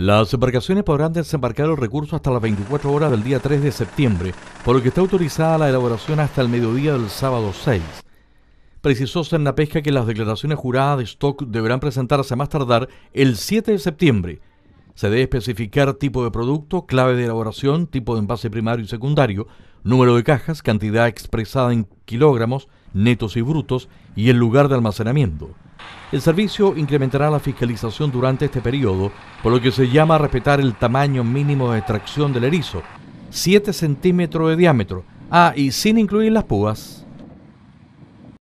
Las embarcaciones podrán desembarcar los recursos hasta las 24 horas del día 3 de septiembre, por lo que está autorizada la elaboración hasta el mediodía del sábado 6. Precisó la Pesca que las declaraciones juradas de stock deberán presentarse a más tardar el 7 de septiembre. Se debe especificar tipo de producto, clave de elaboración, tipo de envase primario y secundario, número de cajas, cantidad expresada en kilogramos, netos y brutos y el lugar de almacenamiento. El servicio incrementará la fiscalización durante este periodo, por lo que se llama a respetar el tamaño mínimo de extracción del erizo, 7 centímetros de diámetro, ah, y sin incluir las púas.